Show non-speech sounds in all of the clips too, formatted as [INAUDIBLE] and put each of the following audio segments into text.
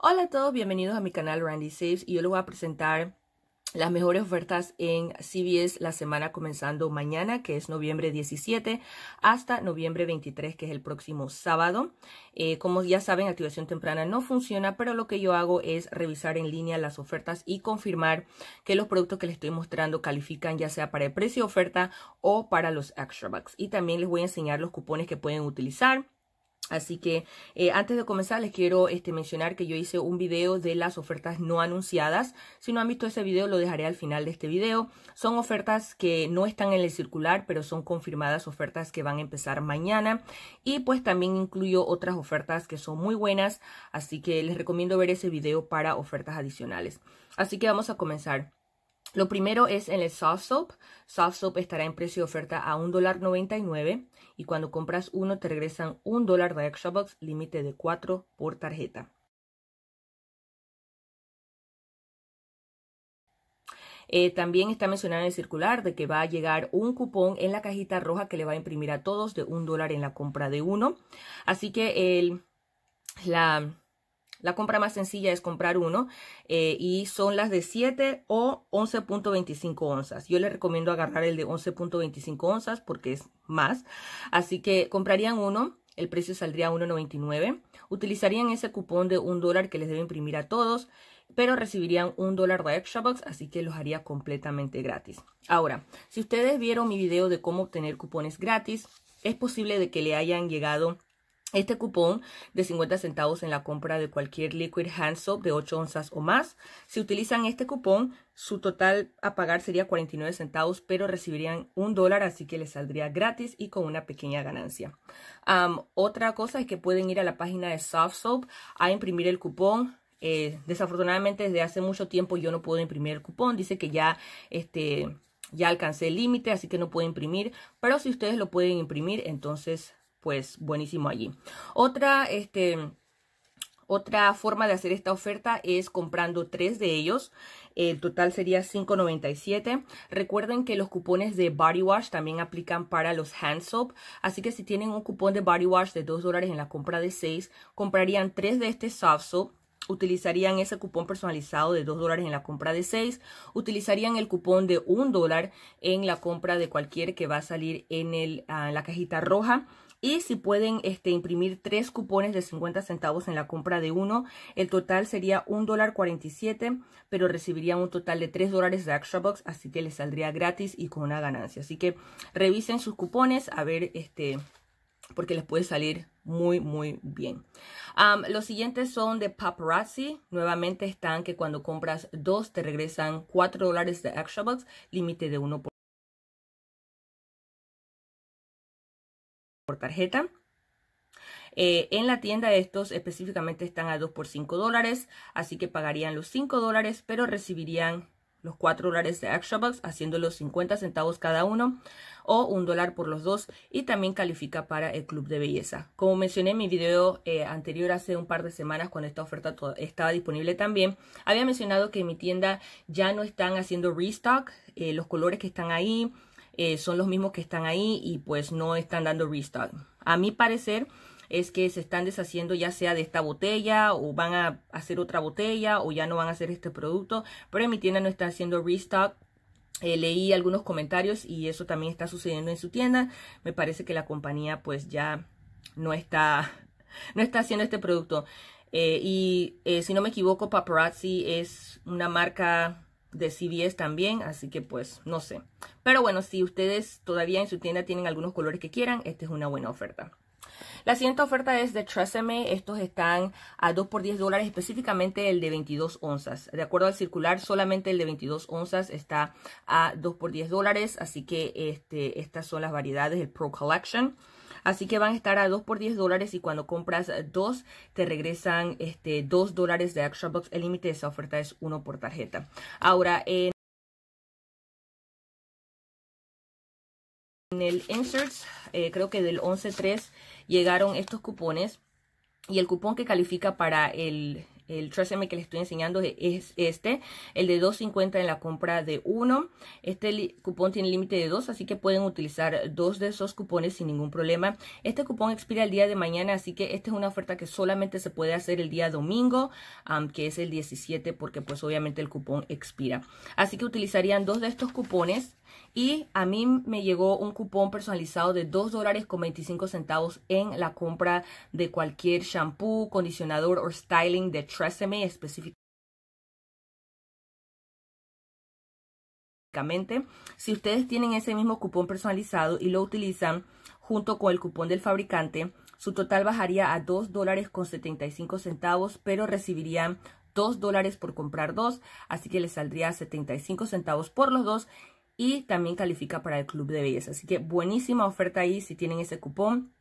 Hola a todos, bienvenidos a mi canal Randy Saves y yo les voy a presentar las mejores ofertas en CBS la semana comenzando mañana, que es noviembre 17, hasta noviembre 23, que es el próximo sábado. Eh, como ya saben, activación temprana no funciona, pero lo que yo hago es revisar en línea las ofertas y confirmar que los productos que les estoy mostrando califican ya sea para el precio oferta o para los extra bucks. Y también les voy a enseñar los cupones que pueden utilizar Así que eh, antes de comenzar les quiero este, mencionar que yo hice un video de las ofertas no anunciadas. Si no han visto ese video lo dejaré al final de este video. Son ofertas que no están en el circular pero son confirmadas ofertas que van a empezar mañana. Y pues también incluyo otras ofertas que son muy buenas. Así que les recomiendo ver ese video para ofertas adicionales. Así que vamos a comenzar. Lo primero es en el soft soap. Soft soap estará en precio de oferta a $1.99 y cuando compras uno te regresan un de Xbox, límite de 4 por tarjeta. Eh, también está mencionado en el circular de que va a llegar un cupón en la cajita roja que le va a imprimir a todos de un dólar en la compra de uno. Así que el, la, la compra más sencilla es comprar uno eh, y son las de 7 o 11.25 onzas. Yo les recomiendo agarrar el de 11.25 onzas porque es más. Así que comprarían uno, el precio saldría a 1.99. Utilizarían ese cupón de un dólar que les debe imprimir a todos, pero recibirían un dólar de extra así que los haría completamente gratis. Ahora, si ustedes vieron mi video de cómo obtener cupones gratis, es posible de que le hayan llegado este cupón de 50 centavos en la compra de cualquier liquid hand soap de 8 onzas o más. Si utilizan este cupón, su total a pagar sería 49 centavos, pero recibirían un dólar, así que les saldría gratis y con una pequeña ganancia. otra cosa es que pueden ir a la página de Soft Soap a imprimir el cupón. Eh, desafortunadamente, desde hace mucho tiempo yo no puedo imprimir el cupón. Dice que ya este, ya alcancé el límite, así que no puedo imprimir. Pero si ustedes lo pueden imprimir, entonces pues buenísimo allí. Otra, este, otra forma de hacer esta oferta es comprando tres de ellos. El total sería $5.97. Recuerden que los cupones de Body Wash también aplican para los Hand Soap. Así que si tienen un cupón de Body Wash de $2 en la compra de 6, comprarían tres de este Soft Soap utilizarían ese cupón personalizado de 2 dólares en la compra de 6, utilizarían el cupón de 1 dólar en la compra de cualquier que va a salir en ah, la cajita roja y si pueden este, imprimir tres cupones de 50 centavos en la compra de uno, el total sería $1.47, dólar pero recibirían un total de 3 dólares de Extra Box, así que les saldría gratis y con una ganancia. Así que revisen sus cupones a ver este porque les puede salir muy, muy bien. los siguientes son de Paparazzi. Nuevamente están que cuando compras dos te regresan 4 dólares de Extra Box. límite de 1%. tarjeta. Eh, en la tienda estos específicamente están a 2 por 5 dólares, así que pagarían los 5 dólares, pero recibirían los 4 dólares de Extra haciendo los 50 centavos cada uno o un dólar por los dos y también califica para el club de belleza. Como mencioné en mi video eh, anterior hace un par de semanas cuando esta oferta estaba disponible también, había mencionado que en mi tienda ya no están haciendo restock, eh, los colores que están ahí, eh, son los mismos que están ahí y pues no están dando restock. A mi parecer es que se están deshaciendo ya sea de esta botella o van a hacer otra botella o ya no van a hacer este producto, pero en mi tienda no está haciendo restock eh, leí algunos comentarios y eso también está sucediendo en su tienda. Me parece que la compañía pues ya no está, [LAUGHS] no está haciendo este producto. Eh, y si no me equivoco, Paparazzi es una marca de CVS también, así que pues no sé. Pero bueno, si ustedes todavía en su tienda tienen algunos colores que quieran, esta es una buena oferta. La siguiente oferta es de Tresemme. Estos están a 2 por 10 dólares, específicamente el de 22 onzas. De acuerdo al circular, solamente el de 22 onzas está a 2 por 10 dólares. Así que este, estas son las variedades, del Pro Collection. Así que van a estar a 2 por 10 dólares y cuando compras 2 te regresan este, 2 dólares de Extra Box. El límite de esa oferta es 1 por tarjeta. Ahora, en... el inserts, eh, creo que del 11.3 llegaron estos cupones y el cupón que califica para el, el Me que les estoy enseñando e-, es este, el de 2.50 en la compra de uno. Este cupón tiene límite de dos, así que pueden utilizar dos de esos cupones sin ningún problema. Este cupón expira el día de mañana, así que esta es una oferta que solamente se puede hacer el día domingo, Aunque que es el 17, porque pues obviamente el cupón expira. Así que utilizarían dos de estos cupones y a mí me llegó un cupón personalizado de $2.25 dólares con centavos en la compra de cualquier shampoo, condicionador o styling de Tresemme específicamente. Si ustedes tienen ese mismo cupón personalizado y lo utilizan junto con el cupón del fabricante, su total bajaría a $2.75, dólares con centavos, pero recibirían 2 dólares por comprar dos, así que les saldría 75 centavos por los dos y también califica para el Club de Belleza. Así que buenísima oferta ahí si tienen ese cupón.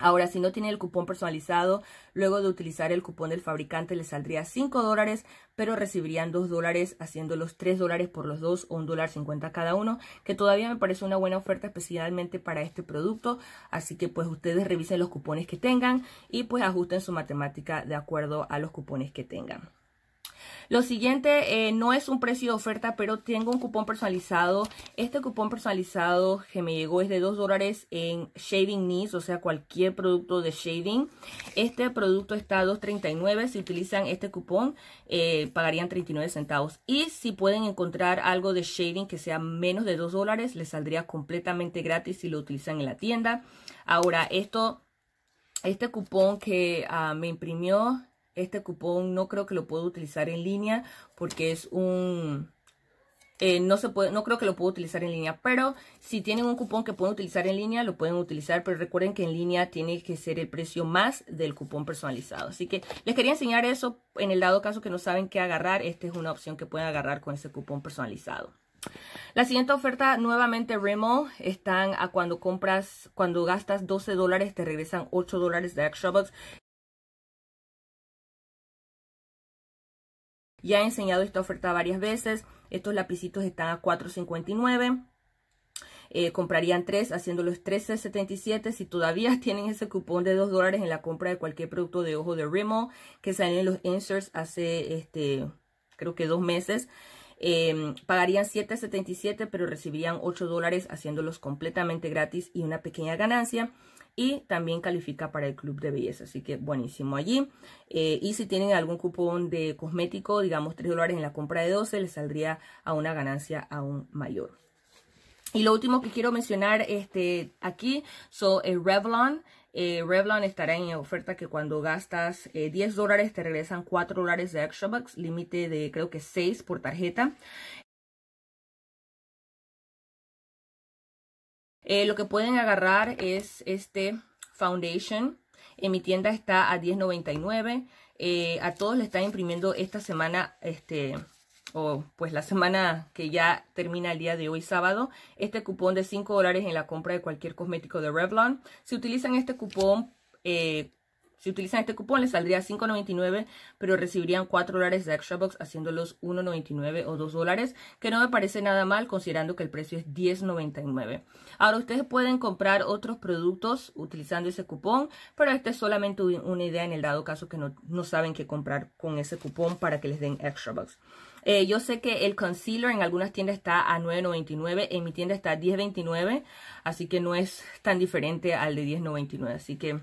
Ahora, si no tienen el cupón personalizado, luego de utilizar el cupón del fabricante le saldría 5 dólares, pero recibirían 2 dólares haciendo los 3 dólares por los dos o 1 dólar 50 cada uno, que todavía me parece una buena oferta especialmente para este producto. Así que pues ustedes revisen los cupones que tengan y pues ajusten su matemática de acuerdo a los cupones que tengan. Lo siguiente eh, no es un precio de oferta, pero tengo un cupón personalizado. Este cupón personalizado que me llegó es de 2 dólares en Shading Knees, o sea, cualquier producto de Shading. Este producto está a 2.39. Si utilizan este cupón, eh, pagarían 39 centavos. Y si pueden encontrar algo de Shading que sea menos de 2 dólares, les saldría completamente gratis si lo utilizan en la tienda. Ahora, esto... Este cupón que ah, me imprimió este cupón no creo que lo puedo utilizar en línea porque es un... Eh, no, se puede, no creo que lo pueda utilizar en línea, pero si tienen un cupón que pueden utilizar en línea, lo pueden utilizar, pero recuerden que en línea tiene que ser el precio más del cupón personalizado. Así que les quería enseñar eso en el dado caso que no saben qué agarrar, esta es una opción que pueden agarrar con ese cupón personalizado. La siguiente oferta, nuevamente Remo, están a cuando compras, cuando gastas 12 dólares, te regresan 8 dólares de extra Ya he enseñado esta oferta varias veces. Estos lapicitos están a $4.59. Eh, comprarían tres haciéndolos $13.77 si todavía [LAUGHS] tienen ese cupón de 2 dólares en la compra de cualquier producto de ojo de Remo que salen en los inserts hace este creo que dos meses em, pagarían $7.77 pero recibirían 8 dólares haciéndolos completamente gratis y una pequeña ganancia y también califica para el club de belleza. Así que buenísimo allí. Eh, y si tienen algún cupón de cosmético, digamos 3 dólares en la compra de 12, les saldría a una ganancia aún mayor. Y lo último que quiero mencionar este, aquí son eh, Revlon. Eh, Revlon estará en oferta que cuando gastas 10 dólares te regresan 4 dólares de extra bucks, límite de creo que 6 por tarjeta. Eh, lo que pueden agarrar es este foundation. En mi tienda está a $10.99. Eh, a todos le están imprimiendo esta semana, este, o pues la semana que ya termina el día de hoy, sábado, este cupón de $5 en la compra de cualquier cosmético de Revlon. Si utilizan este cupón, eh, si utilizan este cupón les saldría 5.99, pero recibirían 4 dólares de extra box haciéndolos 1.99 o 2 dólares, que no me parece nada mal considerando que el precio es 10.99. Ahora ustedes pueden comprar otros productos utilizando ese cupón, pero esta es solamente una idea en el dado caso que no, saben qué comprar con ese cupón para que les den extra box. Eh, yo sé que el concealer en algunas tiendas está a $9.99, en mi tienda está a $10.29, así que no es tan diferente al de $10.99, así que...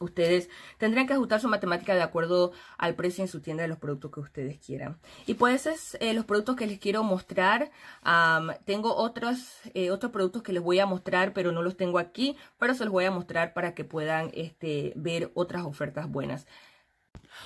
Ustedes tendrán que ajustar su matemática de acuerdo al precio en su tienda de los productos que ustedes quieran. Y pues es eh, los productos que les quiero mostrar. tengo otros, eh, otros productos que les voy a mostrar, pero no los tengo aquí. Pero se los voy a mostrar para que puedan este, ver otras ofertas buenas.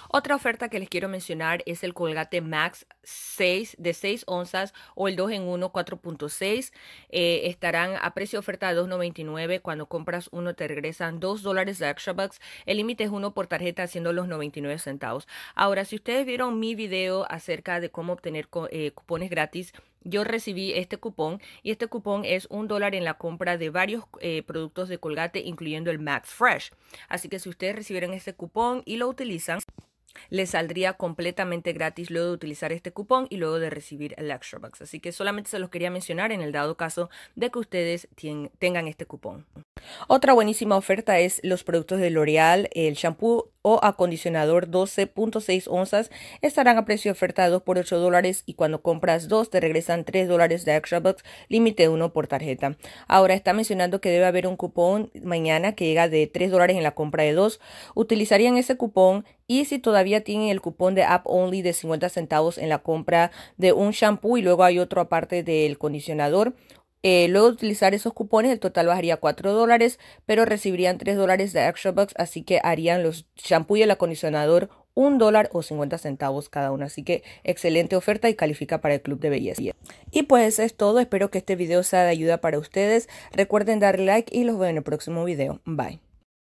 Otra oferta que les quiero mencionar es el Colgate Max 6 de 6 onzas o el 2 en 1 4.6. Eh, estarán a precio de oferta de 2.99. Cuando compras uno te regresan 2 dólares de extra bucks. El límite es uno por tarjeta haciendo los 99 centavos. Ahora, si ustedes vieron mi video acerca de cómo obtener eh, cupones gratis, yo recibí este cupón y este cupón es un dólar en la compra de varios eh, productos de Colgate, incluyendo el Max Fresh. Así que si ustedes recibieron este cupón y lo utilizan, les saldría completamente gratis luego de utilizar este cupón y luego de recibir el Extra Box. Así que solamente se los quería mencionar en el dado caso de que ustedes tengan este cupón. Otra buenísima oferta es los productos de L'Oreal, el shampoo o acondicionador 12.6 onzas estarán a precio ofertado por 8 dólares y cuando compras dos te regresan 3 dólares de extra bucks, límite 1 por tarjeta. Ahora está mencionando que debe haber un cupón mañana que llega de 3 dólares en la compra de dos. Utilizarían ese cupón y si todavía tienen el cupón de App Only de 50 centavos en la compra de un shampoo y luego hay otro aparte del condicionador eh, luego de utilizar esos cupones, el total bajaría 4 dólares, pero recibirían 3 dólares de Extra Bucks, así que harían los champú y el acondicionador 1 dólar o 50 centavos cada uno. Así que excelente oferta y califica para el club de belleza. Y pues eso es todo, espero que este video sea de ayuda para ustedes. Recuerden darle like y los veo en el próximo video. Bye.